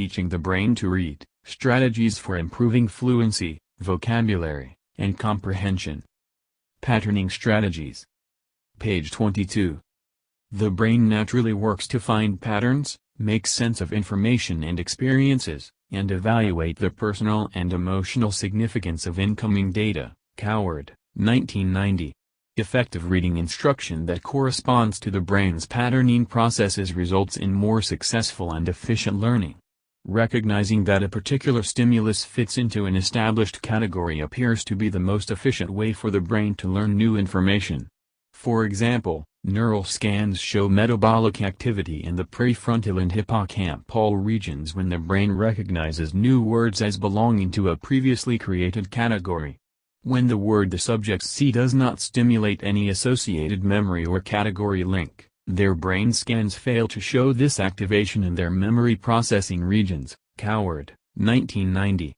teaching the brain to read, strategies for improving fluency, vocabulary, and comprehension. Patterning Strategies Page 22 The brain naturally works to find patterns, make sense of information and experiences, and evaluate the personal and emotional significance of incoming data, Coward, 1990. Effective reading instruction that corresponds to the brain's patterning processes results in more successful and efficient learning. Recognizing that a particular stimulus fits into an established category appears to be the most efficient way for the brain to learn new information. For example, neural scans show metabolic activity in the prefrontal and hippocampal regions when the brain recognizes new words as belonging to a previously created category. When the word the subject see does not stimulate any associated memory or category link, their brain scans fail to show this activation in their memory processing regions, Coward, 1990.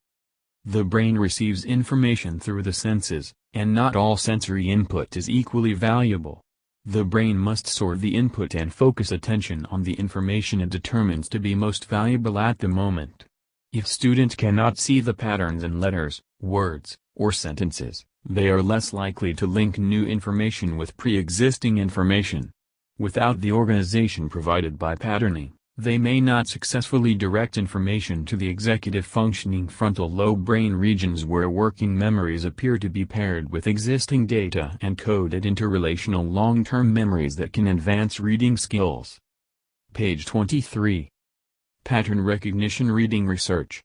The brain receives information through the senses, and not all sensory input is equally valuable. The brain must sort the input and focus attention on the information it determines to be most valuable at the moment. If student cannot see the patterns in letters, words, or sentences, they are less likely to link new information with pre-existing information. Without the organization provided by patterning, they may not successfully direct information to the executive functioning frontal lobe brain regions where working memories appear to be paired with existing data and coded into relational long-term memories that can advance reading skills. Page 23. Pattern Recognition Reading Research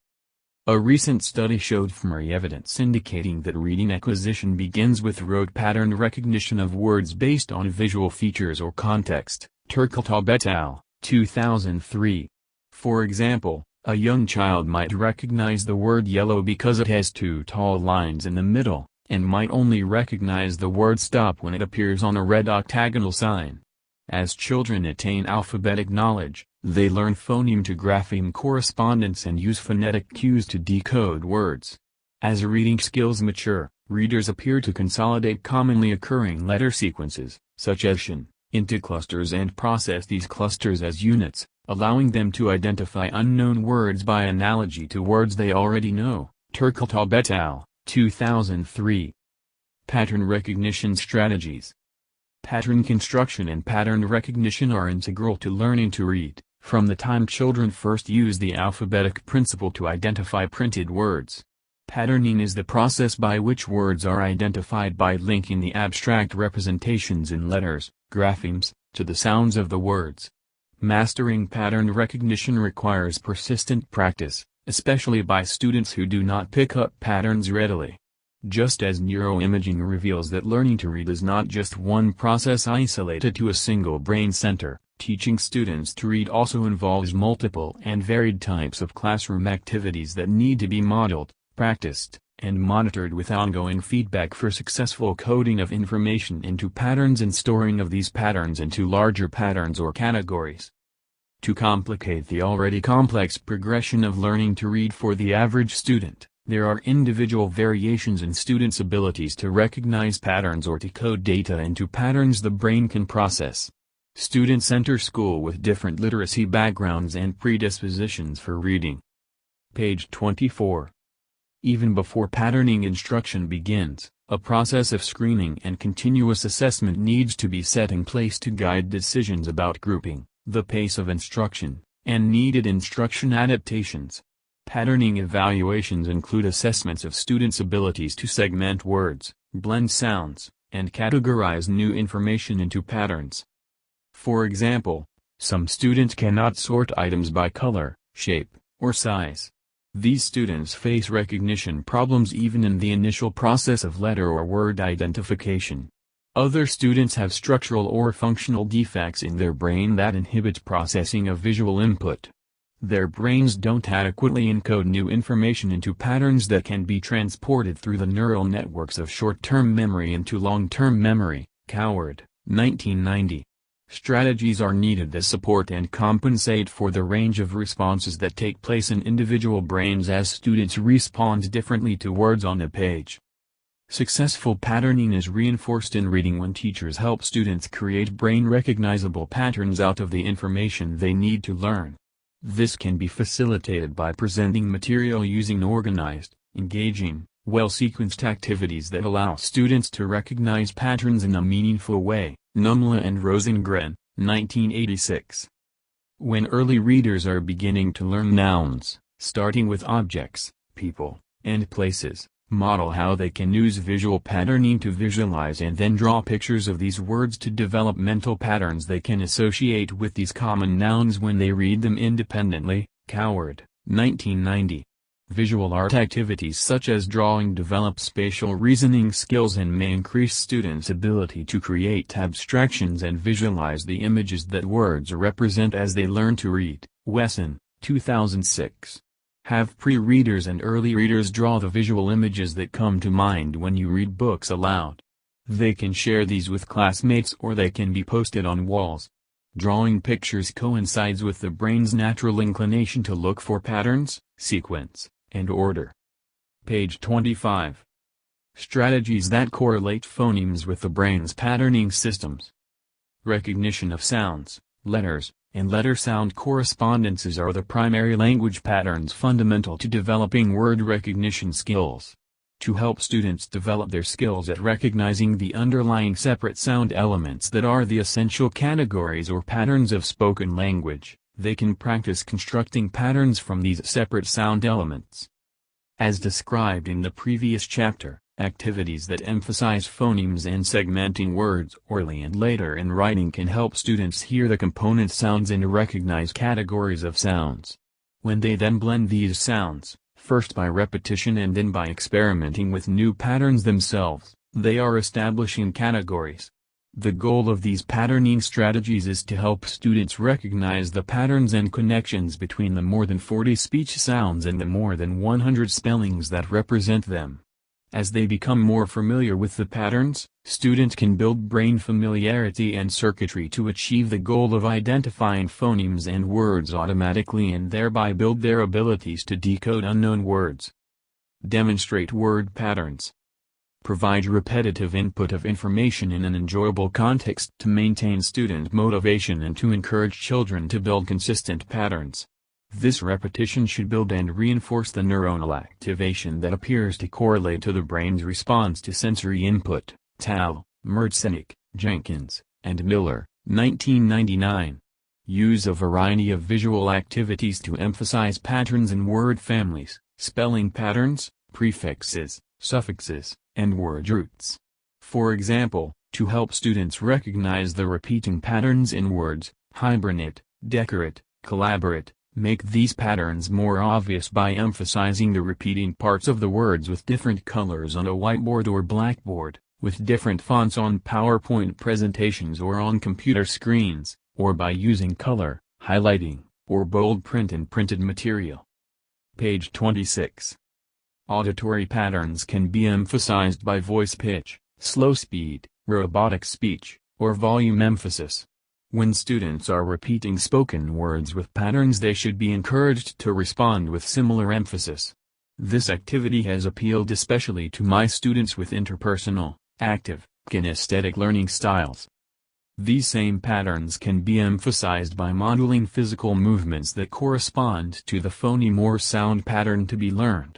a recent study showed fMRI evidence indicating that reading acquisition begins with rote pattern recognition of words based on visual features or context, Turkeltaub et al., 2003. For example, a young child might recognize the word yellow because it has two tall lines in the middle, and might only recognize the word stop when it appears on a red octagonal sign. As children attain alphabetic knowledge, they learn phoneme to grapheme correspondence and use phonetic cues to decode words. As reading skills mature, readers appear to consolidate commonly occurring letter sequences, such as shin, into clusters and process these clusters as units, allowing them to identify unknown words by analogy to words they already know. Turkeltal al, 2003. Pattern Recognition Strategies Pattern construction and pattern recognition are integral to learning to read. From the time children first use the alphabetic principle to identify printed words. Patterning is the process by which words are identified by linking the abstract representations in letters, graphemes, to the sounds of the words. Mastering pattern recognition requires persistent practice, especially by students who do not pick up patterns readily. Just as neuroimaging reveals that learning to read is not just one process isolated to a single brain center, Teaching students to read also involves multiple and varied types of classroom activities that need to be modeled, practiced, and monitored with ongoing feedback for successful coding of information into patterns and storing of these patterns into larger patterns or categories. To complicate the already complex progression of learning to read for the average student, there are individual variations in students' abilities to recognize patterns or to code data into patterns the brain can process. Students enter school with different literacy backgrounds and predispositions for reading. Page 24. Even before patterning instruction begins, a process of screening and continuous assessment needs to be set in place to guide decisions about grouping, the pace of instruction, and needed instruction adaptations. Patterning evaluations include assessments of students' abilities to segment words, blend sounds, and categorize new information into patterns. For example, some students cannot sort items by color, shape, or size. These students face recognition problems even in the initial process of letter or word identification. Other students have structural or functional defects in their brain that inhibit processing of visual input. Their brains don't adequately encode new information into patterns that can be transported through the neural networks of short-term memory into long-term memory, Coward, 1990. Strategies are needed that support and compensate for the range of responses that take place in individual brains as students respond differently to words on a page. Successful patterning is reinforced in reading when teachers help students create brain-recognizable patterns out of the information they need to learn. This can be facilitated by presenting material using organized, engaging, well-sequenced activities that allow students to recognize patterns in a meaningful way. Numla and Rosengren, 1986. When early readers are beginning to learn nouns, starting with objects, people, and places, model how they can use visual patterning to visualize and then draw pictures of these words to develop mental patterns they can associate with these common nouns when they read them independently, Coward, 1990. Visual art activities such as drawing develop spatial reasoning skills and may increase students' ability to create abstractions and visualize the images that words represent as they learn to read. Wesson, 2006. Have pre-readers and early readers draw the visual images that come to mind when you read books aloud. They can share these with classmates or they can be posted on walls. Drawing pictures coincides with the brain's natural inclination to look for patterns, sequence, and order. Page 25. Strategies that correlate phonemes with the brain's patterning systems. Recognition of sounds, letters, and letter-sound correspondences are the primary language patterns fundamental to developing word recognition skills. To help students develop their skills at recognizing the underlying separate sound elements that are the essential categories or patterns of spoken language, they can practice constructing patterns from these separate sound elements. As described in the previous chapter, activities that emphasize phonemes and segmenting words early and later in writing can help students hear the component sounds and recognize categories of sounds. When they then blend these sounds, first by repetition and then by experimenting with new patterns themselves, they are establishing categories, the goal of these patterning strategies is to help students recognize the patterns and connections between the more than 40 speech sounds and the more than 100 spellings that represent them. As they become more familiar with the patterns, students can build brain familiarity and circuitry to achieve the goal of identifying phonemes and words automatically and thereby build their abilities to decode unknown words. Demonstrate word patterns provide repetitive input of information in an enjoyable context to maintain student motivation and to encourage children to build consistent patterns. This repetition should build and reinforce the neuronal activation that appears to correlate to the brain's response to sensory input. Tal, Mertzenik, Jenkins, and Miller, 1999. Use a variety of visual activities to emphasize patterns in word families, spelling patterns, prefixes, suffixes, and word roots. For example, to help students recognize the repeating patterns in words, hibernate, decorate, collaborate, make these patterns more obvious by emphasizing the repeating parts of the words with different colors on a whiteboard or blackboard, with different fonts on PowerPoint presentations or on computer screens, or by using color, highlighting, or bold print in printed material. Page 26 auditory patterns can be emphasized by voice pitch, slow speed, robotic speech, or volume emphasis. When students are repeating spoken words with patterns they should be encouraged to respond with similar emphasis. This activity has appealed especially to my students with interpersonal, active, kinesthetic learning styles. These same patterns can be emphasized by modeling physical movements that correspond to the phoneme or sound pattern to be learned.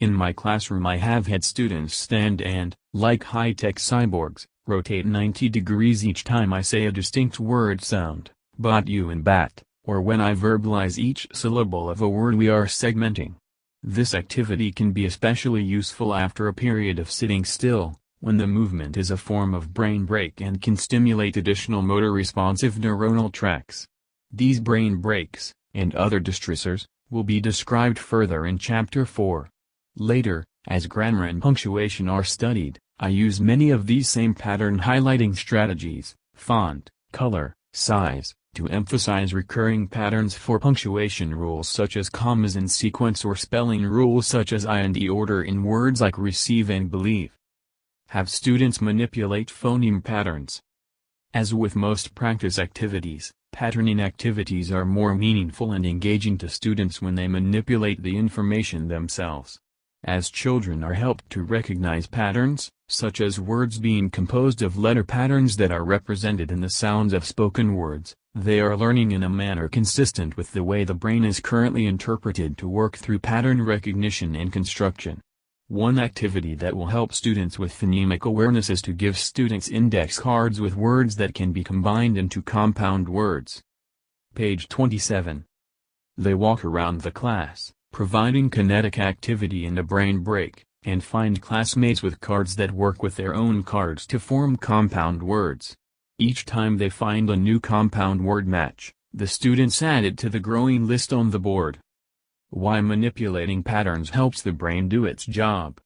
In my classroom I have had students stand and, like high-tech cyborgs, rotate 90 degrees each time I say a distinct word sound, bot you and bat, or when I verbalize each syllable of a word we are segmenting. This activity can be especially useful after a period of sitting still, when the movement is a form of brain break and can stimulate additional motor responsive neuronal tracts. These brain breaks, and other distressors, will be described further in Chapter 4. Later, as grammar and punctuation are studied, I use many of these same pattern highlighting strategies, font, color, size, to emphasize recurring patterns for punctuation rules such as commas in sequence or spelling rules such as I and E order in words like receive and believe. Have students manipulate phoneme patterns. As with most practice activities, patterning activities are more meaningful and engaging to students when they manipulate the information themselves as children are helped to recognize patterns, such as words being composed of letter patterns that are represented in the sounds of spoken words, they are learning in a manner consistent with the way the brain is currently interpreted to work through pattern recognition and construction. One activity that will help students with phonemic awareness is to give students index cards with words that can be combined into compound words. Page 27. They walk around the class providing kinetic activity and a brain break, and find classmates with cards that work with their own cards to form compound words. Each time they find a new compound word match, the students add it to the growing list on the board. Why manipulating patterns helps the brain do its job.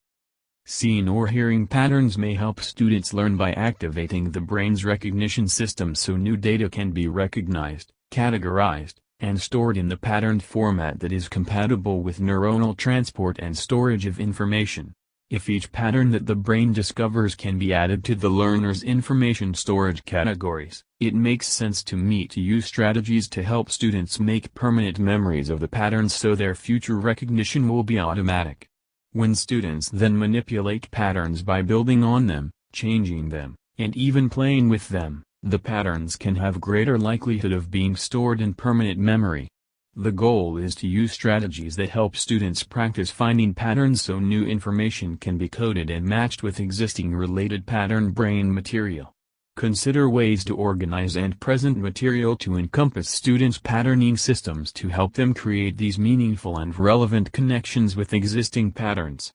Seeing or hearing patterns may help students learn by activating the brain's recognition system so new data can be recognized, categorized, and stored in the patterned format that is compatible with neuronal transport and storage of information. If each pattern that the brain discovers can be added to the learner's information storage categories, it makes sense to me to use strategies to help students make permanent memories of the patterns so their future recognition will be automatic. When students then manipulate patterns by building on them, changing them, and even playing with them, the patterns can have greater likelihood of being stored in permanent memory. The goal is to use strategies that help students practice finding patterns so new information can be coded and matched with existing related pattern brain material. Consider ways to organize and present material to encompass students' patterning systems to help them create these meaningful and relevant connections with existing patterns.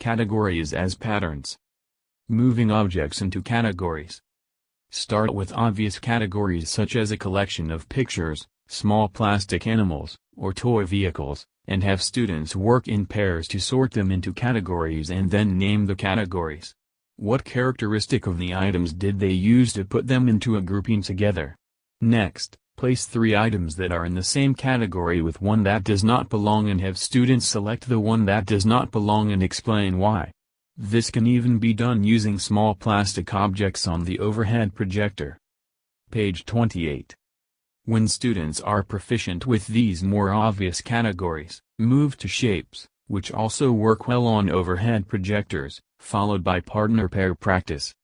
Categories as patterns. Moving objects into categories. Start with obvious categories such as a collection of pictures, small plastic animals, or toy vehicles, and have students work in pairs to sort them into categories and then name the categories. What characteristic of the items did they use to put them into a grouping together? Next, place three items that are in the same category with one that does not belong and have students select the one that does not belong and explain why. This can even be done using small plastic objects on the overhead projector. Page 28. When students are proficient with these more obvious categories, move to shapes, which also work well on overhead projectors, followed by partner pair practice.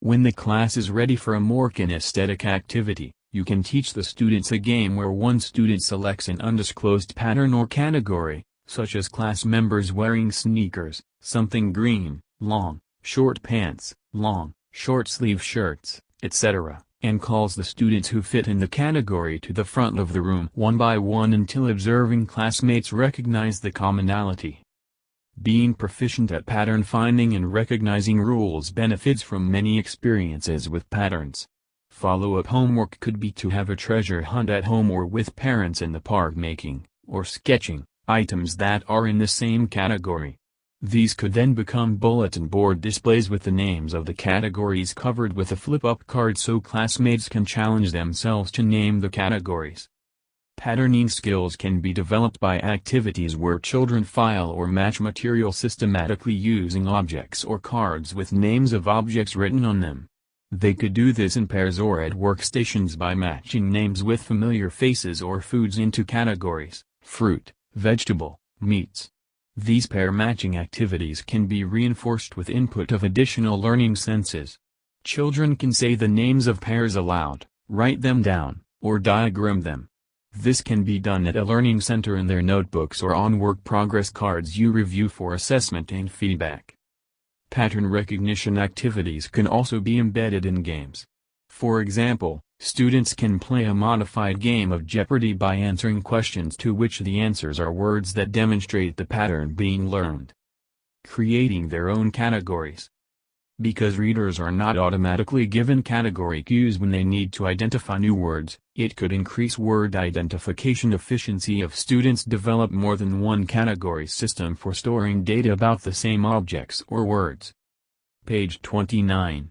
When the class is ready for a more kinesthetic activity, you can teach the students a game where one student selects an undisclosed pattern or category, such as class members wearing sneakers, something green, long, short pants, long, short sleeve shirts, etc., and calls the students who fit in the category to the front of the room one by one until observing classmates recognize the commonality. Being proficient at pattern finding and recognizing rules benefits from many experiences with patterns. Follow-up homework could be to have a treasure hunt at home or with parents in the park making, or sketching, items that are in the same category. These could then become bulletin board displays with the names of the categories covered with a flip-up card so classmates can challenge themselves to name the categories. Patterning skills can be developed by activities where children file or match material systematically using objects or cards with names of objects written on them. They could do this in pairs or at workstations by matching names with familiar faces or foods into categories, fruit, vegetable, meats, these pair-matching activities can be reinforced with input of additional learning senses. Children can say the names of pairs aloud, write them down, or diagram them. This can be done at a learning center in their notebooks or on work progress cards you review for assessment and feedback. Pattern recognition activities can also be embedded in games. For example, Students can play a modified game of Jeopardy by answering questions to which the answers are words that demonstrate the pattern being learned. Creating their own categories. Because readers are not automatically given category cues when they need to identify new words, it could increase word identification efficiency if students develop more than one category system for storing data about the same objects or words. Page 29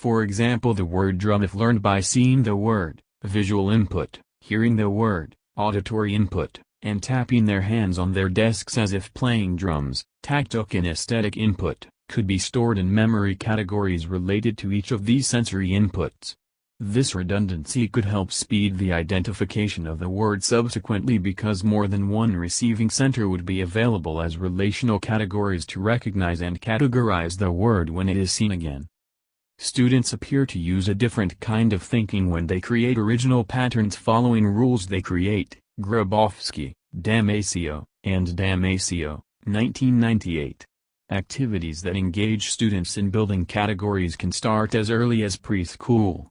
for example the word drum if learned by seeing the word, visual input, hearing the word, auditory input, and tapping their hands on their desks as if playing drums, tactile kinesthetic input, could be stored in memory categories related to each of these sensory inputs. This redundancy could help speed the identification of the word subsequently because more than one receiving center would be available as relational categories to recognize and categorize the word when it is seen again. Students appear to use a different kind of thinking when they create original patterns following rules they create, Grabowski, Damasio, and Damasio, 1998. Activities that engage students in building categories can start as early as preschool.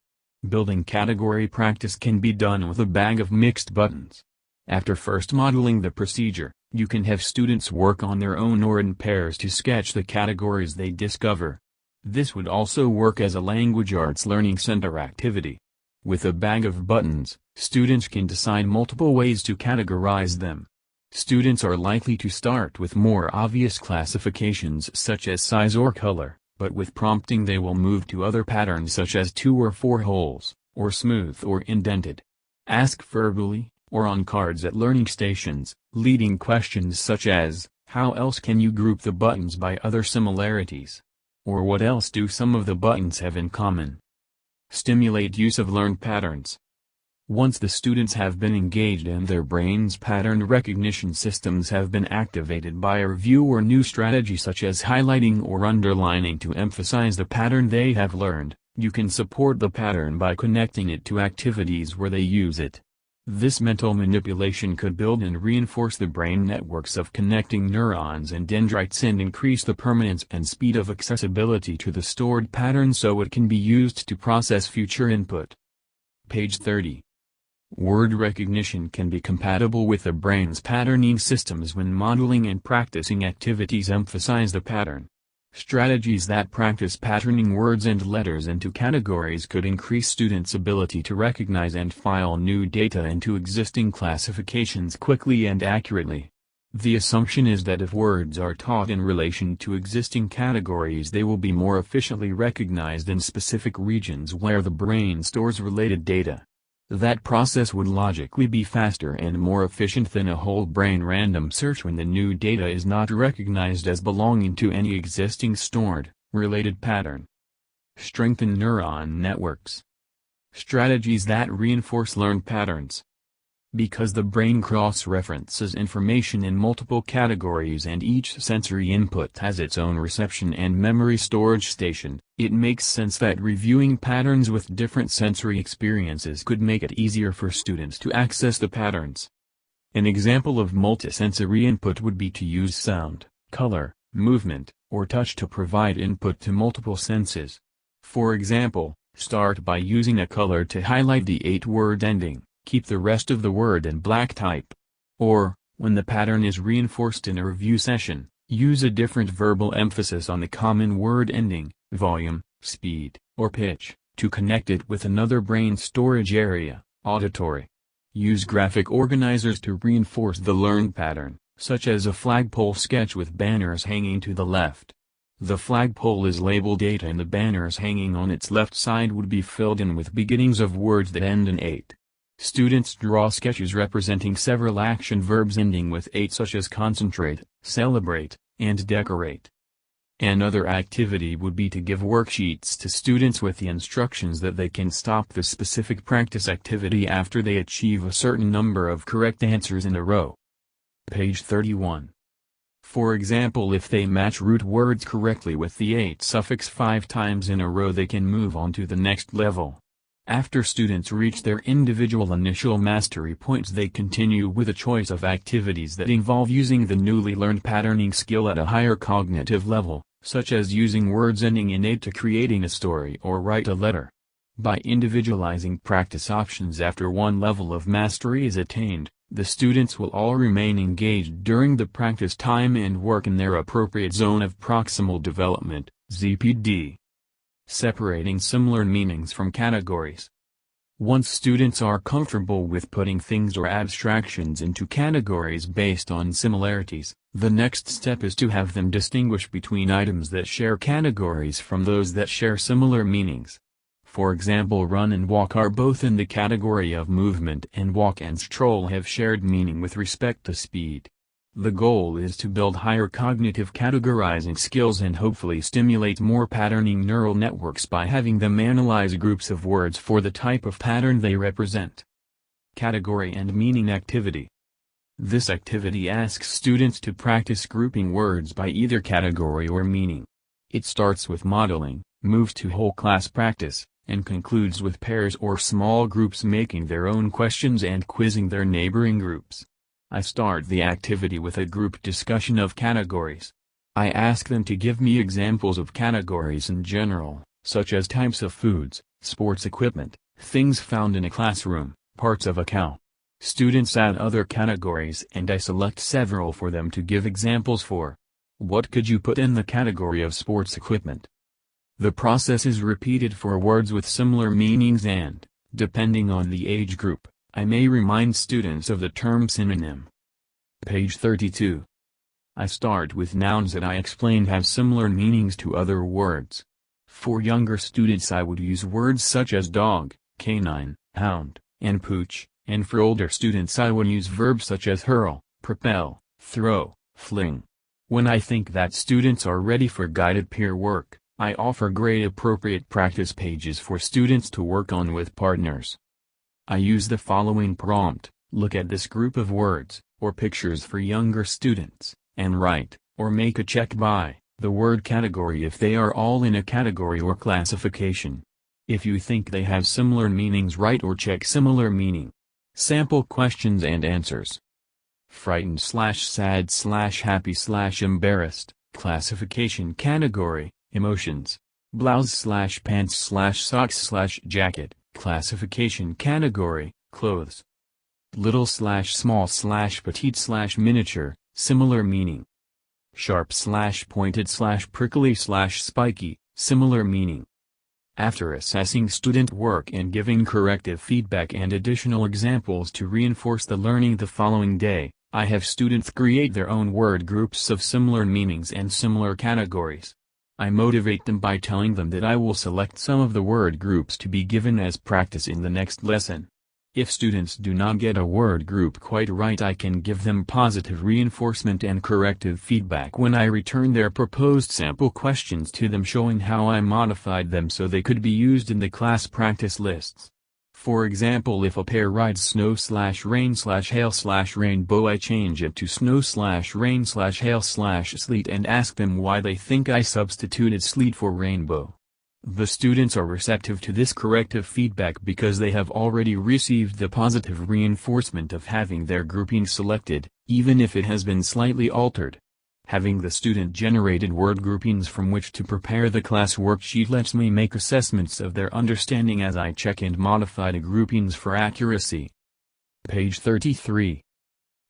Building category practice can be done with a bag of mixed buttons. After first modeling the procedure, you can have students work on their own or in pairs to sketch the categories they discover. This would also work as a language arts learning center activity. With a bag of buttons, students can decide multiple ways to categorize them. Students are likely to start with more obvious classifications such as size or color, but with prompting they will move to other patterns such as two or four holes, or smooth or indented. Ask verbally, or on cards at learning stations, leading questions such as, how else can you group the buttons by other similarities? Or what else do some of the buttons have in common? Stimulate use of learned patterns. Once the students have been engaged and their brain's pattern recognition systems have been activated by a review or new strategy such as highlighting or underlining to emphasize the pattern they have learned, you can support the pattern by connecting it to activities where they use it. This mental manipulation could build and reinforce the brain networks of connecting neurons and dendrites and increase the permanence and speed of accessibility to the stored pattern so it can be used to process future input. Page 30. Word recognition can be compatible with the brain's patterning systems when modeling and practicing activities emphasize the pattern. Strategies that practice patterning words and letters into categories could increase students' ability to recognize and file new data into existing classifications quickly and accurately. The assumption is that if words are taught in relation to existing categories they will be more efficiently recognized in specific regions where the brain stores related data. That process would logically be faster and more efficient than a whole brain random search when the new data is not recognized as belonging to any existing stored, related pattern. Strengthen neuron networks. Strategies that reinforce learned patterns because the brain cross-references information in multiple categories and each sensory input has its own reception and memory storage station, it makes sense that reviewing patterns with different sensory experiences could make it easier for students to access the patterns. An example of multisensory input would be to use sound, color, movement, or touch to provide input to multiple senses. For example, start by using a color to highlight the eight-word ending keep the rest of the word in black type. Or, when the pattern is reinforced in a review session, use a different verbal emphasis on the common word ending, volume, speed, or pitch, to connect it with another brain storage area, auditory. Use graphic organizers to reinforce the learned pattern, such as a flagpole sketch with banners hanging to the left. The flagpole is labeled 8 and the banners hanging on its left side would be filled in with beginnings of words that end in 8. Students draw sketches representing several action verbs ending with 8 such as concentrate, celebrate, and decorate. Another activity would be to give worksheets to students with the instructions that they can stop the specific practice activity after they achieve a certain number of correct answers in a row. Page 31. For example if they match root words correctly with the 8 suffix 5 times in a row they can move on to the next level. After students reach their individual initial mastery points they continue with a choice of activities that involve using the newly learned patterning skill at a higher cognitive level, such as using words ending in aid to creating a story or write a letter. By individualizing practice options after one level of mastery is attained, the students will all remain engaged during the practice time and work in their appropriate zone of proximal development, ZPD separating similar meanings from categories. Once students are comfortable with putting things or abstractions into categories based on similarities, the next step is to have them distinguish between items that share categories from those that share similar meanings. For example run and walk are both in the category of movement and walk and stroll have shared meaning with respect to speed. The goal is to build higher cognitive categorizing skills and hopefully stimulate more patterning neural networks by having them analyze groups of words for the type of pattern they represent. Category and meaning activity. This activity asks students to practice grouping words by either category or meaning. It starts with modeling, moves to whole class practice, and concludes with pairs or small groups making their own questions and quizzing their neighboring groups. I start the activity with a group discussion of categories. I ask them to give me examples of categories in general, such as types of foods, sports equipment, things found in a classroom, parts of a cow. Students add other categories and I select several for them to give examples for. What could you put in the category of sports equipment? The process is repeated for words with similar meanings and, depending on the age group, I may remind students of the term synonym. Page 32. I start with nouns that I explained have similar meanings to other words. For younger students I would use words such as dog, canine, hound, and pooch, and for older students I would use verbs such as hurl, propel, throw, fling. When I think that students are ready for guided peer work, I offer grade appropriate practice pages for students to work on with partners. I use the following prompt, look at this group of words, or pictures for younger students, and write, or make a check by, the word category if they are all in a category or classification. If you think they have similar meanings write or check similar meaning. Sample questions and answers. Frightened slash sad slash happy slash embarrassed, classification category, emotions. Blouse slash pants slash socks slash jacket. Classification category, clothes. Little slash small slash petite slash miniature, similar meaning. Sharp slash pointed slash prickly slash spiky, similar meaning. After assessing student work and giving corrective feedback and additional examples to reinforce the learning the following day, I have students create their own word groups of similar meanings and similar categories. I motivate them by telling them that I will select some of the word groups to be given as practice in the next lesson. If students do not get a word group quite right I can give them positive reinforcement and corrective feedback when I return their proposed sample questions to them showing how I modified them so they could be used in the class practice lists. For example if a pair rides snow slash rain slash hail slash rainbow I change it to snow slash rain slash hail slash sleet and ask them why they think I substituted sleet for rainbow. The students are receptive to this corrective feedback because they have already received the positive reinforcement of having their grouping selected, even if it has been slightly altered. Having the student-generated word groupings from which to prepare the class worksheet lets me make assessments of their understanding as I check and modify the groupings for accuracy. Page 33.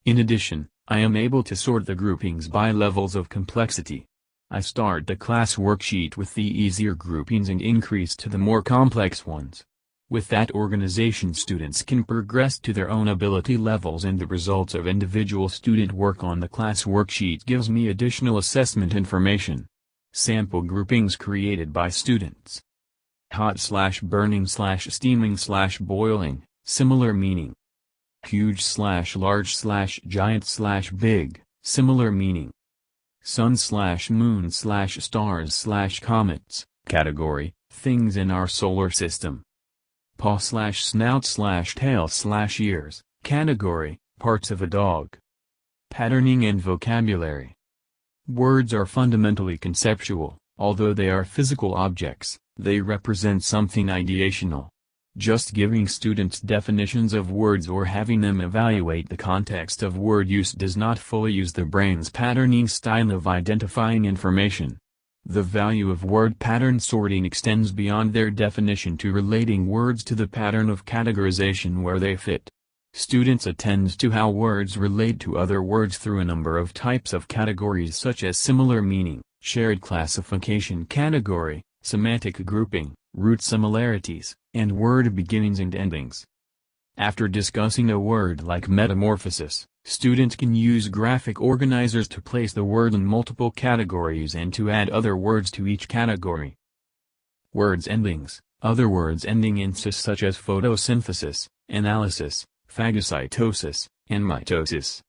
In addition, I am able to sort the groupings by levels of complexity. I start the class worksheet with the easier groupings and increase to the more complex ones. With that organization students can progress to their own ability levels and the results of individual student work on the class worksheet gives me additional assessment information. Sample groupings created by students. Hot slash burning slash steaming slash boiling, similar meaning. Huge slash large slash giant slash big, similar meaning. Sun slash moon slash stars slash comets, category, things in our solar system paw slash snout slash tail slash ears, category, parts of a dog. Patterning and vocabulary. Words are fundamentally conceptual, although they are physical objects, they represent something ideational. Just giving students definitions of words or having them evaluate the context of word use does not fully use the brain's patterning style of identifying information. The value of word pattern sorting extends beyond their definition to relating words to the pattern of categorization where they fit. Students attend to how words relate to other words through a number of types of categories such as similar meaning, shared classification category, semantic grouping, root similarities, and word beginnings and endings. After discussing a word like metamorphosis, students can use graphic organizers to place the word in multiple categories and to add other words to each category. Words endings Other words ending in -sis, such as photosynthesis, analysis, phagocytosis, and mitosis.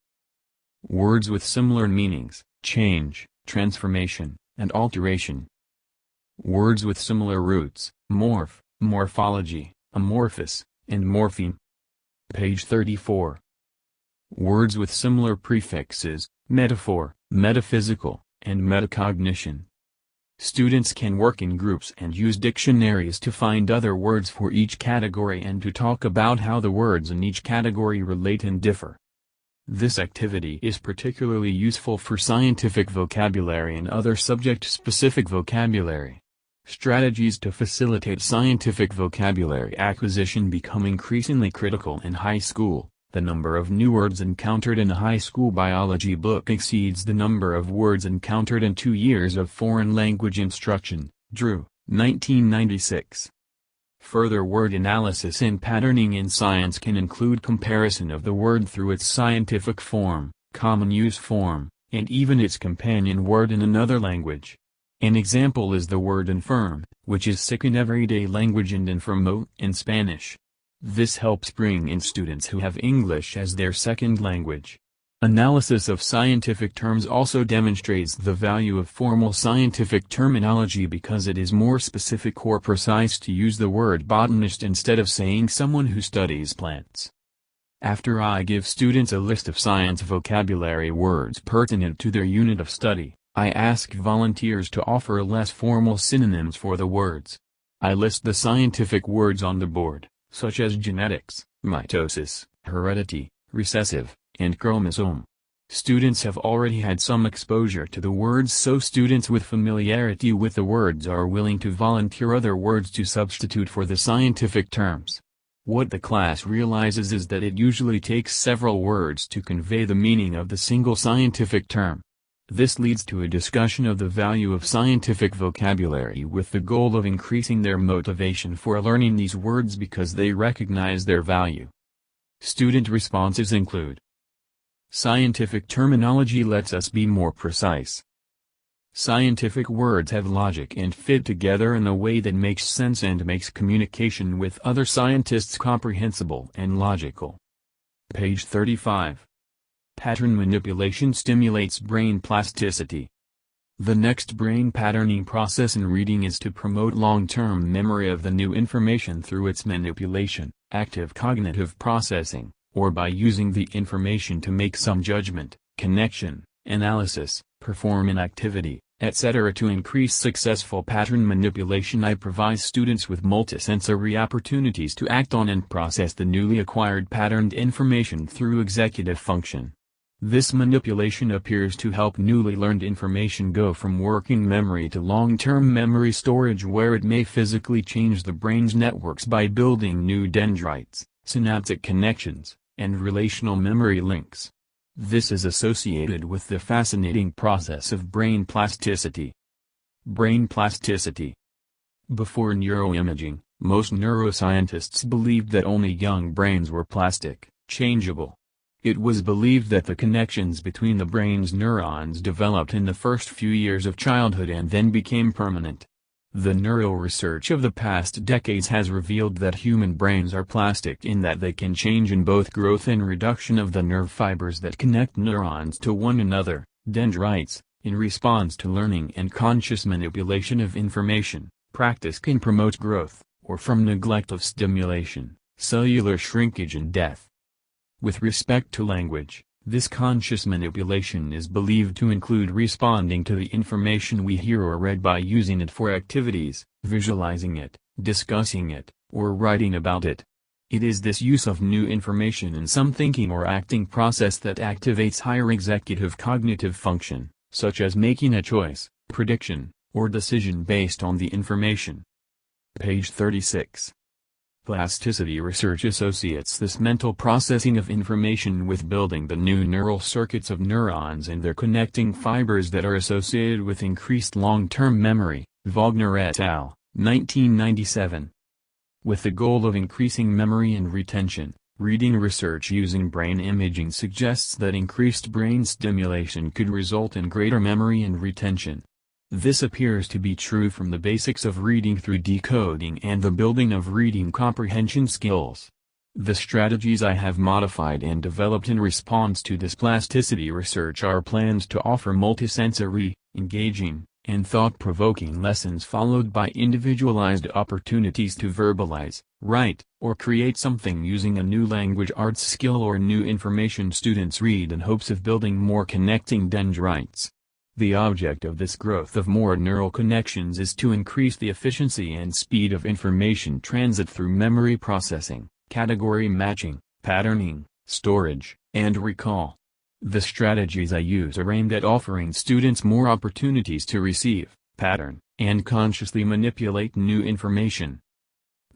Words with similar meanings, change, transformation, and alteration. Words with similar roots, morph, morphology, amorphous, and morpheme. Page 34. Words with similar prefixes, metaphor, metaphysical, and metacognition. Students can work in groups and use dictionaries to find other words for each category and to talk about how the words in each category relate and differ. This activity is particularly useful for scientific vocabulary and other subject-specific vocabulary strategies to facilitate scientific vocabulary acquisition become increasingly critical in high school. The number of new words encountered in a high school biology book exceeds the number of words encountered in two years of foreign language instruction, Drew, 1996. Further word analysis and patterning in science can include comparison of the word through its scientific form, common use form, and even its companion word in another language. An example is the word infirm, which is sick in everyday language and "infirmo" in Spanish. This helps bring in students who have English as their second language. Analysis of scientific terms also demonstrates the value of formal scientific terminology because it is more specific or precise to use the word botanist instead of saying someone who studies plants. After I give students a list of science vocabulary words pertinent to their unit of study, I ask volunteers to offer less formal synonyms for the words. I list the scientific words on the board, such as genetics, mitosis, heredity, recessive, and chromosome. Students have already had some exposure to the words so students with familiarity with the words are willing to volunteer other words to substitute for the scientific terms. What the class realizes is that it usually takes several words to convey the meaning of the single scientific term. This leads to a discussion of the value of scientific vocabulary with the goal of increasing their motivation for learning these words because they recognize their value. Student responses include Scientific terminology lets us be more precise. Scientific words have logic and fit together in a way that makes sense and makes communication with other scientists comprehensible and logical. Page 35 Pattern manipulation stimulates brain plasticity. The next brain patterning process in reading is to promote long-term memory of the new information through its manipulation, active cognitive processing, or by using the information to make some judgment, connection, analysis, perform an activity, etc. To increase successful pattern manipulation I provide students with multisensory opportunities to act on and process the newly acquired patterned information through executive function. This manipulation appears to help newly learned information go from working memory to long-term memory storage where it may physically change the brain's networks by building new dendrites, synaptic connections, and relational memory links. This is associated with the fascinating process of brain plasticity. Brain plasticity. Before neuroimaging, most neuroscientists believed that only young brains were plastic, changeable, it was believed that the connections between the brain's neurons developed in the first few years of childhood and then became permanent. The neural research of the past decades has revealed that human brains are plastic in that they can change in both growth and reduction of the nerve fibers that connect neurons to one another, dendrites, in response to learning and conscious manipulation of information. Practice can promote growth, or from neglect of stimulation, cellular shrinkage and death. With respect to language, this conscious manipulation is believed to include responding to the information we hear or read by using it for activities, visualizing it, discussing it, or writing about it. It is this use of new information in some thinking or acting process that activates higher executive cognitive function, such as making a choice, prediction, or decision based on the information. Page 36 Plasticity research associates this mental processing of information with building the new neural circuits of neurons and their connecting fibers that are associated with increased long-term memory, Wagner et al., 1997. With the goal of increasing memory and retention, reading research using brain imaging suggests that increased brain stimulation could result in greater memory and retention. This appears to be true from the basics of reading through decoding and the building of reading comprehension skills. The strategies I have modified and developed in response to this plasticity research are plans to offer multisensory, engaging, and thought-provoking lessons followed by individualized opportunities to verbalize, write, or create something using a new language arts skill or new information students read in hopes of building more connecting dendrites. The object of this growth of more neural connections is to increase the efficiency and speed of information transit through memory processing, category matching, patterning, storage, and recall. The strategies I use are aimed at offering students more opportunities to receive, pattern, and consciously manipulate new information,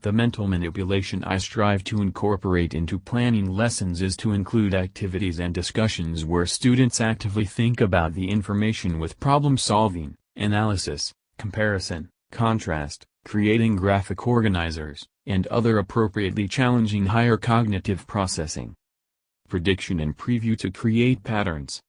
the mental manipulation I strive to incorporate into planning lessons is to include activities and discussions where students actively think about the information with problem solving, analysis, comparison, contrast, creating graphic organizers, and other appropriately challenging higher cognitive processing. Prediction and preview to create patterns.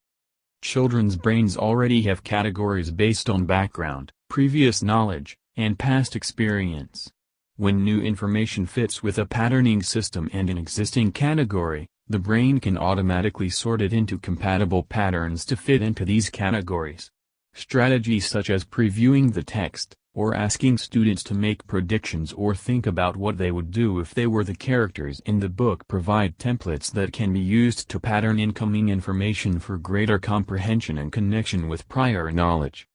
Children's brains already have categories based on background, previous knowledge, and past experience. When new information fits with a patterning system and an existing category, the brain can automatically sort it into compatible patterns to fit into these categories. Strategies such as previewing the text, or asking students to make predictions or think about what they would do if they were the characters in the book provide templates that can be used to pattern incoming information for greater comprehension and connection with prior knowledge.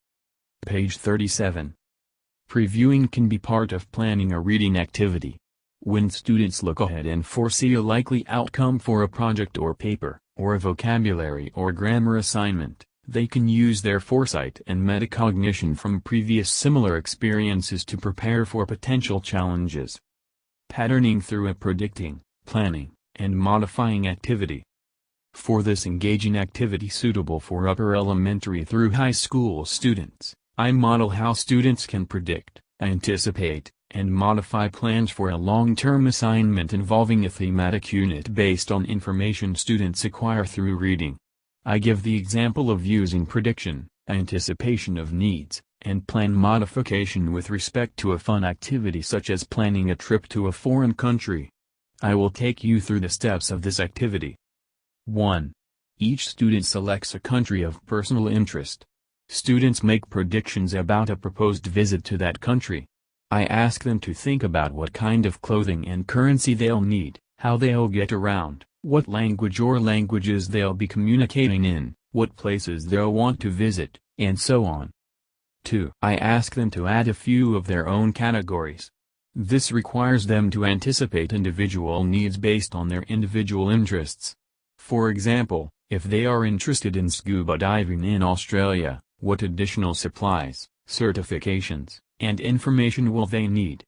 Page 37 Previewing can be part of planning a reading activity. When students look ahead and foresee a likely outcome for a project or paper, or a vocabulary or grammar assignment, they can use their foresight and metacognition from previous similar experiences to prepare for potential challenges. Patterning through a predicting, planning, and modifying activity. For this engaging activity suitable for upper elementary through high school students, I model how students can predict, anticipate, and modify plans for a long-term assignment involving a thematic unit based on information students acquire through reading. I give the example of using prediction, anticipation of needs, and plan modification with respect to a fun activity such as planning a trip to a foreign country. I will take you through the steps of this activity. 1. Each student selects a country of personal interest. Students make predictions about a proposed visit to that country. I ask them to think about what kind of clothing and currency they'll need, how they'll get around, what language or languages they'll be communicating in, what places they'll want to visit, and so on. 2. I ask them to add a few of their own categories. This requires them to anticipate individual needs based on their individual interests. For example, if they are interested in scuba diving in Australia, what additional supplies, certifications, and information will they need?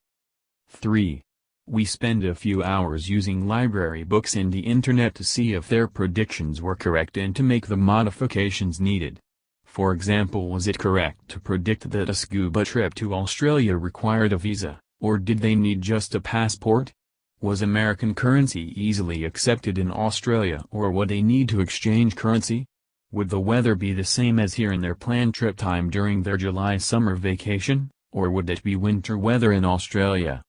3. We spend a few hours using library books and the internet to see if their predictions were correct and to make the modifications needed. For example was it correct to predict that a scuba trip to Australia required a visa, or did they need just a passport? Was American currency easily accepted in Australia or would they need to exchange currency? Would the weather be the same as here in their planned trip time during their July summer vacation, or would it be winter weather in Australia?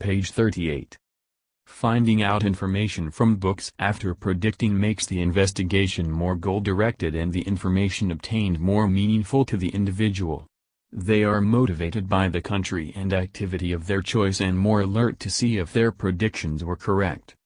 Page 38. Finding out information from books after predicting makes the investigation more goal-directed and the information obtained more meaningful to the individual. They are motivated by the country and activity of their choice and more alert to see if their predictions were correct.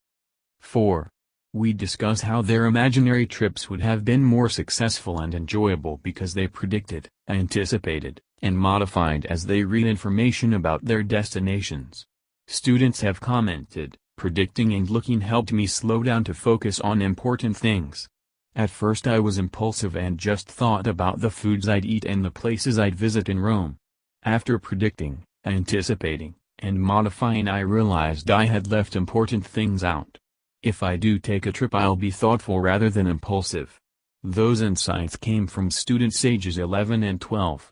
4. We discuss how their imaginary trips would have been more successful and enjoyable because they predicted, anticipated, and modified as they read information about their destinations. Students have commented, predicting and looking helped me slow down to focus on important things. At first I was impulsive and just thought about the foods I'd eat and the places I'd visit in Rome. After predicting, anticipating, and modifying I realized I had left important things out. If I do take a trip I'll be thoughtful rather than impulsive. Those insights came from students ages 11 and 12.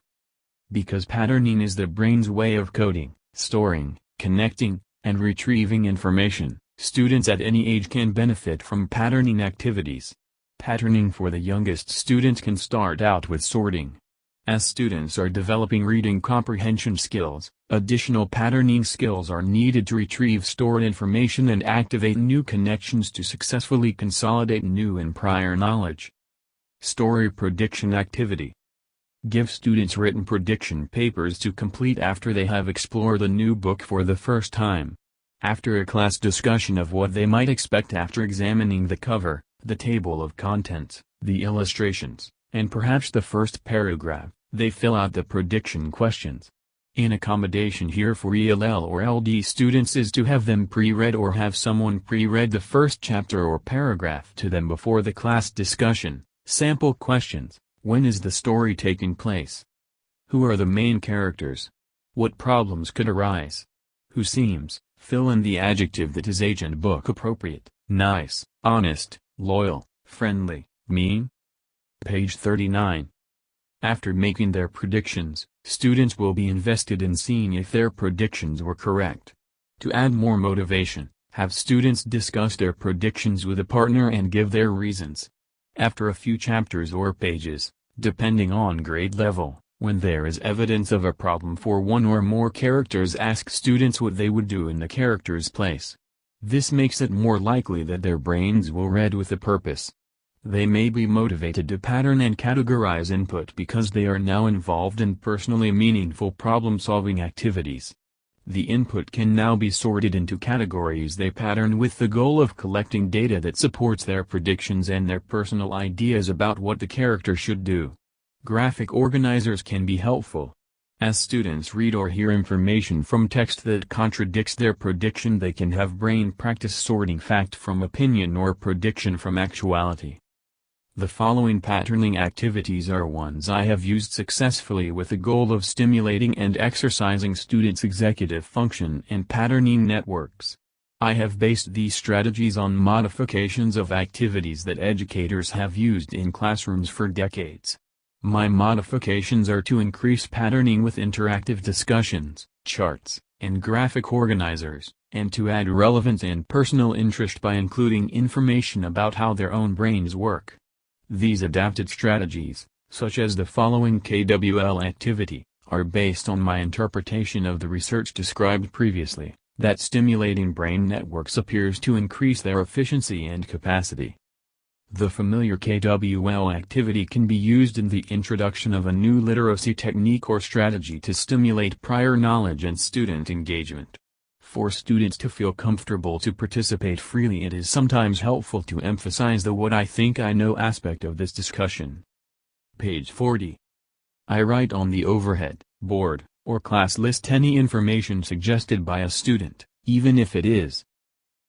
Because patterning is the brain's way of coding, storing, connecting, and retrieving information, students at any age can benefit from patterning activities. Patterning for the youngest student can start out with sorting. As students are developing reading comprehension skills, Additional patterning skills are needed to retrieve stored information and activate new connections to successfully consolidate new and prior knowledge. Story Prediction Activity Give students written prediction papers to complete after they have explored a new book for the first time. After a class discussion of what they might expect after examining the cover, the table of contents, the illustrations, and perhaps the first paragraph, they fill out the prediction questions. An accommodation here for ELL or LD students is to have them pre-read or have someone pre-read the first chapter or paragraph to them before the class discussion. Sample questions. When is the story taking place? Who are the main characters? What problems could arise? Who seems, fill in the adjective that is age and book appropriate, nice, honest, loyal, friendly, mean? Page 39. After making their predictions, Students will be invested in seeing if their predictions were correct. To add more motivation, have students discuss their predictions with a partner and give their reasons. After a few chapters or pages, depending on grade level, when there is evidence of a problem for one or more characters ask students what they would do in the character's place. This makes it more likely that their brains will read with a purpose. They may be motivated to pattern and categorize input because they are now involved in personally meaningful problem-solving activities. The input can now be sorted into categories they pattern with the goal of collecting data that supports their predictions and their personal ideas about what the character should do. Graphic organizers can be helpful. As students read or hear information from text that contradicts their prediction they can have brain practice sorting fact from opinion or prediction from actuality. The following patterning activities are ones I have used successfully with the goal of stimulating and exercising students' executive function and patterning networks. I have based these strategies on modifications of activities that educators have used in classrooms for decades. My modifications are to increase patterning with interactive discussions, charts, and graphic organizers, and to add relevance and personal interest by including information about how their own brains work. These adapted strategies, such as the following KWL activity, are based on my interpretation of the research described previously, that stimulating brain networks appears to increase their efficiency and capacity. The familiar KWL activity can be used in the introduction of a new literacy technique or strategy to stimulate prior knowledge and student engagement. For students to feel comfortable to participate freely it is sometimes helpful to emphasize the what I think I know aspect of this discussion. Page 40. I write on the overhead, board, or class list any information suggested by a student, even if it is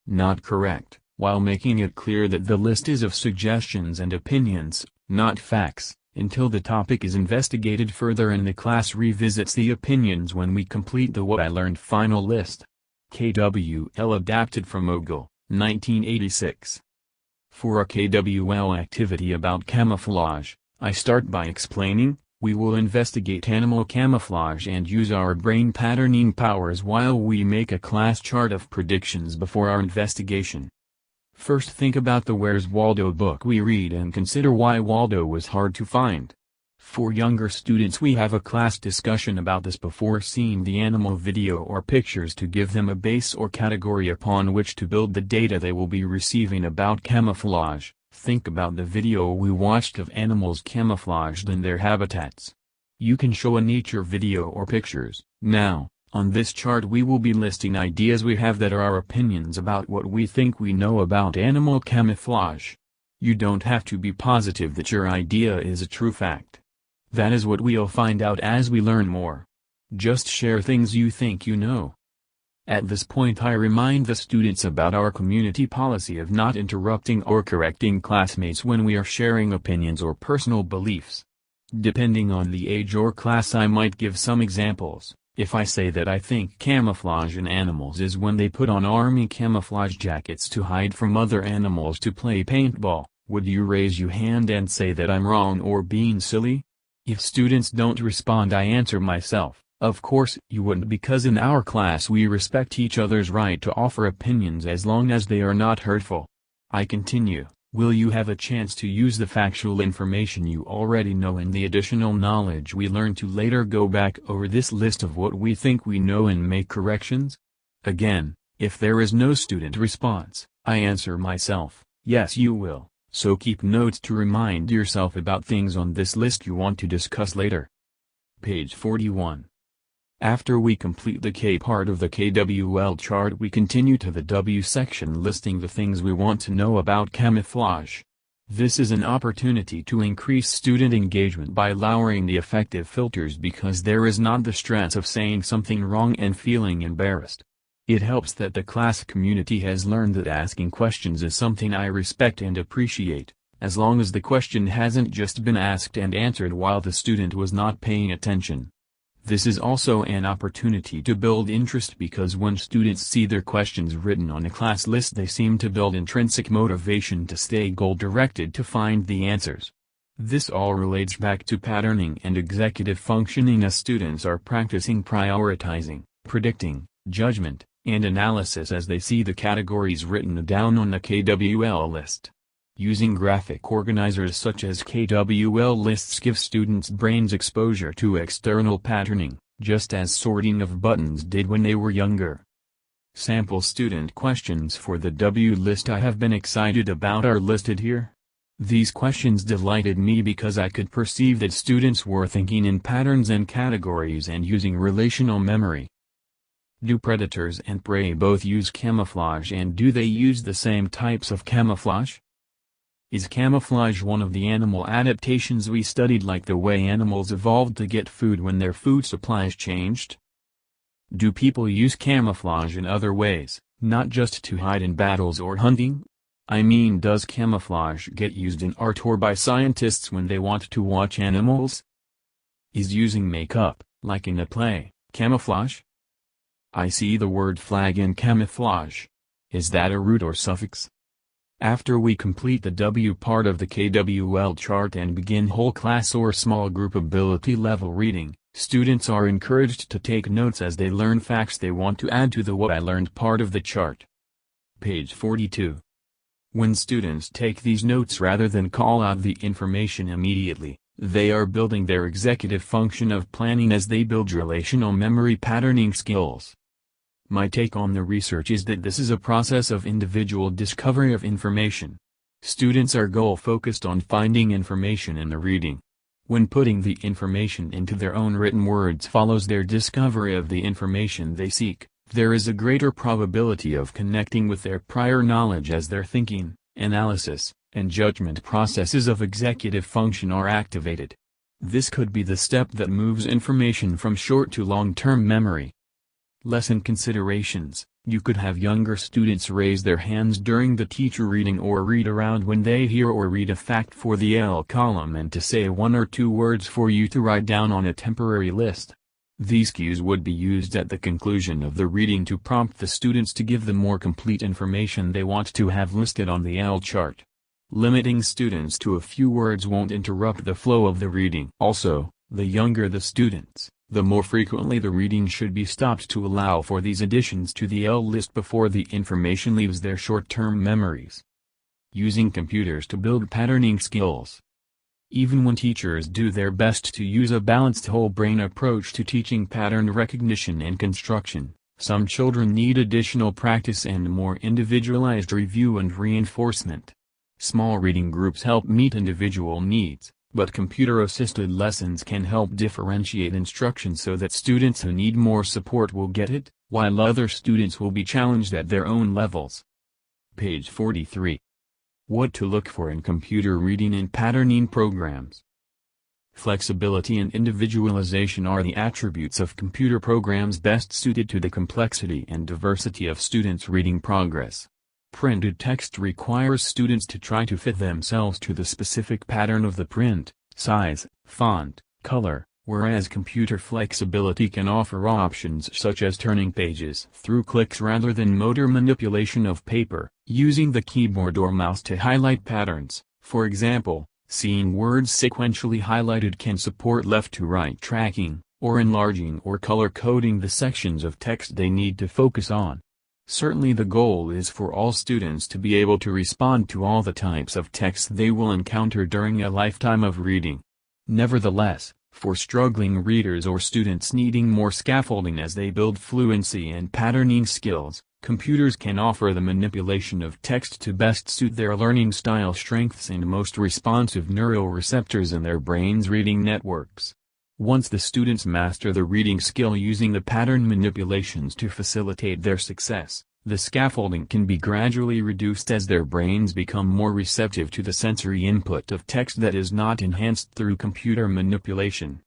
not correct, while making it clear that the list is of suggestions and opinions, not facts, until the topic is investigated further and the class revisits the opinions when we complete the What I Learned final list. KWL adapted from Ogle, 1986. For a KWL activity about camouflage, I start by explaining, we will investigate animal camouflage and use our brain patterning powers while we make a class chart of predictions before our investigation. First think about the Where's Waldo book we read and consider why Waldo was hard to find. For younger students we have a class discussion about this before seeing the animal video or pictures to give them a base or category upon which to build the data they will be receiving about camouflage. Think about the video we watched of animals camouflaged in their habitats. You can show a nature video or pictures. Now, on this chart we will be listing ideas we have that are our opinions about what we think we know about animal camouflage. You don't have to be positive that your idea is a true fact. That is what we'll find out as we learn more. Just share things you think you know. At this point I remind the students about our community policy of not interrupting or correcting classmates when we are sharing opinions or personal beliefs. Depending on the age or class I might give some examples. If I say that I think camouflage in animals is when they put on army camouflage jackets to hide from other animals to play paintball, would you raise your hand and say that I'm wrong or being silly? If students don't respond I answer myself, of course you wouldn't because in our class we respect each other's right to offer opinions as long as they are not hurtful. I continue, will you have a chance to use the factual information you already know and the additional knowledge we learn to later go back over this list of what we think we know and make corrections? Again, if there is no student response, I answer myself, yes you will. So keep notes to remind yourself about things on this list you want to discuss later. Page 41. After we complete the K part of the KWL chart we continue to the W section listing the things we want to know about camouflage. This is an opportunity to increase student engagement by lowering the effective filters because there is not the stress of saying something wrong and feeling embarrassed. It helps that the class community has learned that asking questions is something I respect and appreciate, as long as the question hasn't just been asked and answered while the student was not paying attention. This is also an opportunity to build interest because when students see their questions written on a class list they seem to build intrinsic motivation to stay goal-directed to find the answers. This all relates back to patterning and executive functioning as students are practicing prioritizing, predicting, judgment, and analysis as they see the categories written down on the KWL list. Using graphic organizers such as KWL lists give students' brains exposure to external patterning, just as sorting of buttons did when they were younger. Sample student questions for the W list I have been excited about are listed here. These questions delighted me because I could perceive that students were thinking in patterns and categories and using relational memory, do predators and prey both use camouflage and do they use the same types of camouflage? Is camouflage one of the animal adaptations we studied like the way animals evolved to get food when their food supplies changed? Do people use camouflage in other ways, not just to hide in battles or hunting? I mean does camouflage get used in art or by scientists when they want to watch animals? Is using makeup, like in a play, camouflage? I see the word flag in camouflage. Is that a root or suffix? After we complete the W part of the KWL chart and begin whole class or small group ability level reading, students are encouraged to take notes as they learn facts they want to add to the what I learned part of the chart. Page 42. When students take these notes rather than call out the information immediately, they are building their executive function of planning as they build relational memory patterning skills. My take on the research is that this is a process of individual discovery of information. Students are goal-focused on finding information in the reading. When putting the information into their own written words follows their discovery of the information they seek, there is a greater probability of connecting with their prior knowledge as their thinking, analysis, and judgment processes of executive function are activated. This could be the step that moves information from short to long-term memory. Lesson considerations You could have younger students raise their hands during the teacher reading or read around when they hear or read a fact for the L column and to say one or two words for you to write down on a temporary list. These cues would be used at the conclusion of the reading to prompt the students to give the more complete information they want to have listed on the L chart. Limiting students to a few words won't interrupt the flow of the reading. Also, the younger the students, the more frequently the reading should be stopped to allow for these additions to the L list before the information leaves their short-term memories. Using computers to build patterning skills. Even when teachers do their best to use a balanced whole-brain approach to teaching pattern recognition and construction, some children need additional practice and more individualized review and reinforcement. Small reading groups help meet individual needs. But computer-assisted lessons can help differentiate instruction so that students who need more support will get it, while other students will be challenged at their own levels. Page 43. What to look for in computer reading and patterning programs. Flexibility and individualization are the attributes of computer programs best suited to the complexity and diversity of students' reading progress. Printed text requires students to try to fit themselves to the specific pattern of the print, size, font, color, whereas computer flexibility can offer options such as turning pages through clicks rather than motor manipulation of paper, using the keyboard or mouse to highlight patterns, for example, seeing words sequentially highlighted can support left-to-right tracking, or enlarging or color coding the sections of text they need to focus on. Certainly the goal is for all students to be able to respond to all the types of texts they will encounter during a lifetime of reading. Nevertheless, for struggling readers or students needing more scaffolding as they build fluency and patterning skills, computers can offer the manipulation of text to best suit their learning style strengths and most responsive neural receptors in their brain's reading networks. Once the students master the reading skill using the pattern manipulations to facilitate their success, the scaffolding can be gradually reduced as their brains become more receptive to the sensory input of text that is not enhanced through computer manipulation.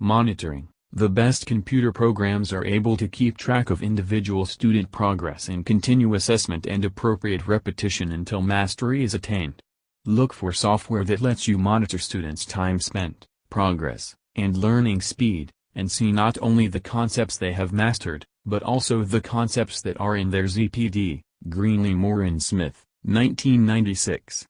Monitoring The best computer programs are able to keep track of individual student progress and continue assessment and appropriate repetition until mastery is attained. Look for software that lets you monitor students' time spent, progress, and learning speed, and see not only the concepts they have mastered, but also the concepts that are in their ZPD, Greenlee Moore and Smith, 1996.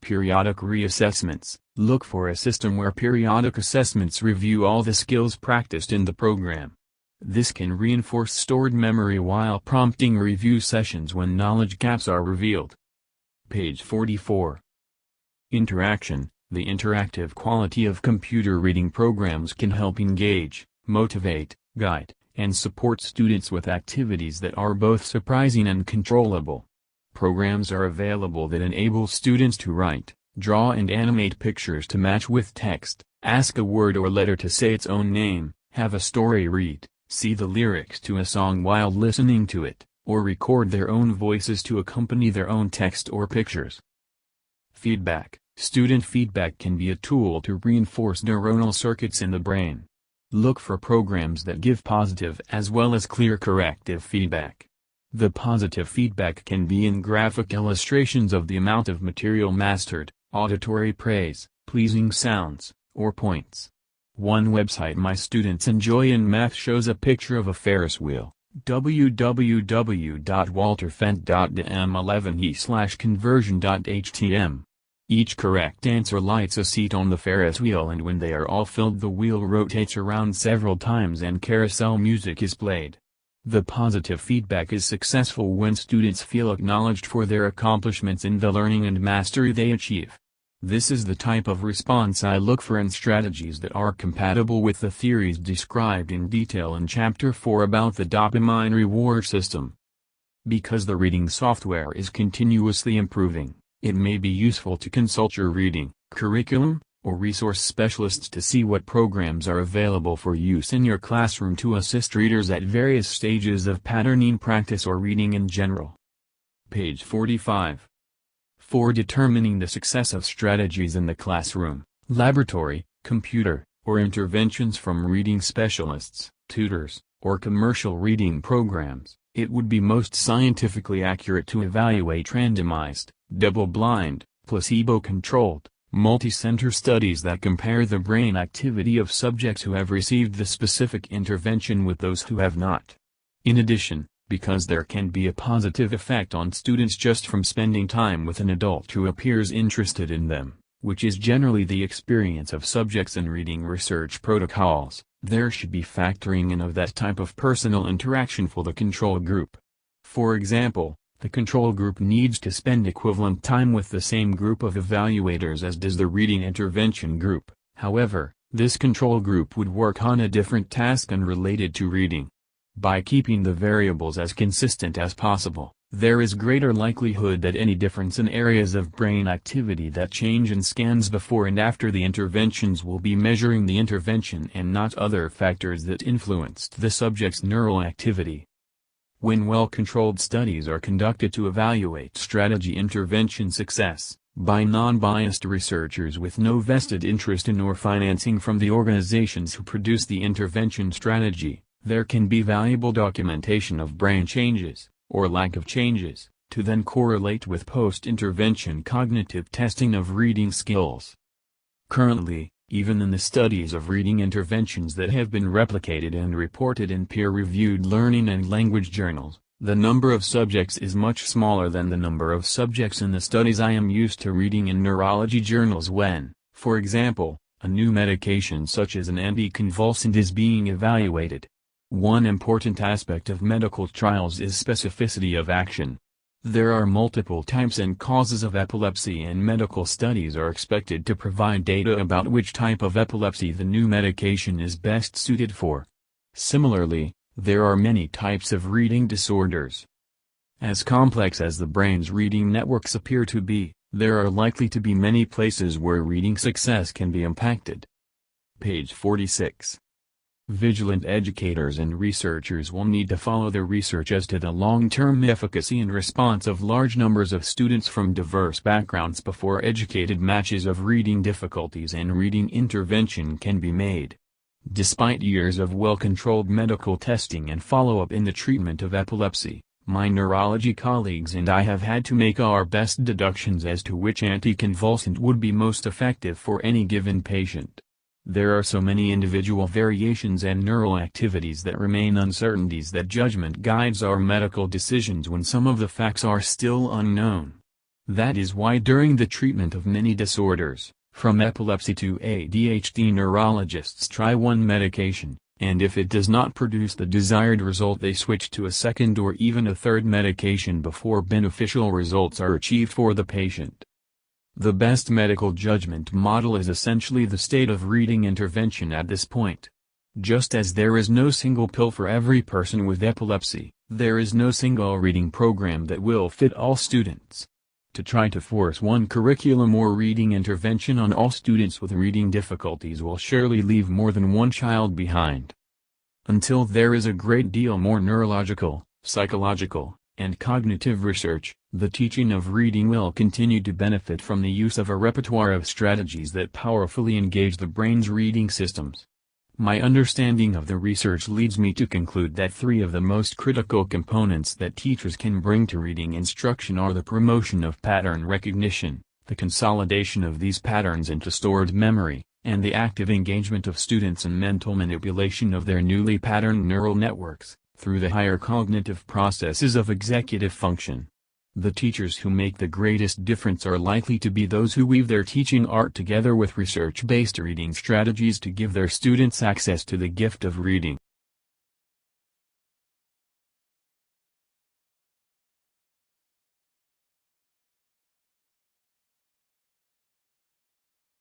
Periodic reassessments. Look for a system where periodic assessments review all the skills practiced in the program. This can reinforce stored memory while prompting review sessions when knowledge gaps are revealed. Page 44. Interaction the interactive quality of computer reading programs can help engage, motivate, guide, and support students with activities that are both surprising and controllable. Programs are available that enable students to write, draw and animate pictures to match with text, ask a word or letter to say its own name, have a story read, see the lyrics to a song while listening to it, or record their own voices to accompany their own text or pictures. Feedback Student feedback can be a tool to reinforce neuronal circuits in the brain. Look for programs that give positive as well as clear corrective feedback. The positive feedback can be in graphic illustrations of the amount of material mastered, auditory praise, pleasing sounds, or points. One website my students enjoy in math shows a picture of a Ferris wheel, www.walterfent.dm11e conversion.htm. Each correct answer lights a seat on the Ferris wheel and when they are all filled the wheel rotates around several times and carousel music is played. The positive feedback is successful when students feel acknowledged for their accomplishments in the learning and mastery they achieve. This is the type of response I look for in strategies that are compatible with the theories described in detail in Chapter 4 about the dopamine reward system. Because the reading software is continuously improving, it may be useful to consult your reading, curriculum, or resource specialists to see what programs are available for use in your classroom to assist readers at various stages of patterning practice or reading in general. Page 45. For determining the success of strategies in the classroom, laboratory, computer, or interventions from reading specialists, tutors, or commercial reading programs, it would be most scientifically accurate to evaluate randomized, double-blind, placebo-controlled, multicenter studies that compare the brain activity of subjects who have received the specific intervention with those who have not. In addition, because there can be a positive effect on students just from spending time with an adult who appears interested in them, which is generally the experience of subjects in reading research protocols, there should be factoring in of that type of personal interaction for the control group. For example, the control group needs to spend equivalent time with the same group of evaluators as does the reading intervention group, however, this control group would work on a different task unrelated to reading. By keeping the variables as consistent as possible, there is greater likelihood that any difference in areas of brain activity that change in scans before and after the interventions will be measuring the intervention and not other factors that influenced the subject's neural activity. When well-controlled studies are conducted to evaluate strategy intervention success, by non-biased researchers with no vested interest in or financing from the organizations who produce the intervention strategy, there can be valuable documentation of brain changes or lack of changes, to then correlate with post-intervention cognitive testing of reading skills. Currently, even in the studies of reading interventions that have been replicated and reported in peer-reviewed learning and language journals, the number of subjects is much smaller than the number of subjects in the studies I am used to reading in neurology journals when, for example, a new medication such as an anticonvulsant is being evaluated. One important aspect of medical trials is specificity of action. There are multiple types and causes of epilepsy and medical studies are expected to provide data about which type of epilepsy the new medication is best suited for. Similarly, there are many types of reading disorders. As complex as the brain's reading networks appear to be, there are likely to be many places where reading success can be impacted. Page 46 Vigilant educators and researchers will need to follow their research as to the long-term efficacy and response of large numbers of students from diverse backgrounds before educated matches of reading difficulties and reading intervention can be made. Despite years of well-controlled medical testing and follow-up in the treatment of epilepsy, my neurology colleagues and I have had to make our best deductions as to which anticonvulsant would be most effective for any given patient. There are so many individual variations and neural activities that remain uncertainties that judgment guides our medical decisions when some of the facts are still unknown. That is why during the treatment of many disorders, from epilepsy to ADHD neurologists try one medication, and if it does not produce the desired result they switch to a second or even a third medication before beneficial results are achieved for the patient. The best medical judgment model is essentially the state of reading intervention at this point. Just as there is no single pill for every person with epilepsy, there is no single reading program that will fit all students. To try to force one curriculum or reading intervention on all students with reading difficulties will surely leave more than one child behind. Until there is a great deal more neurological, psychological, and cognitive research, the teaching of reading will continue to benefit from the use of a repertoire of strategies that powerfully engage the brain's reading systems. My understanding of the research leads me to conclude that three of the most critical components that teachers can bring to reading instruction are the promotion of pattern recognition, the consolidation of these patterns into stored memory, and the active engagement of students in mental manipulation of their newly patterned neural networks, through the higher cognitive processes of executive function. The teachers who make the greatest difference are likely to be those who weave their teaching art together with research-based reading strategies to give their students access to the gift of reading.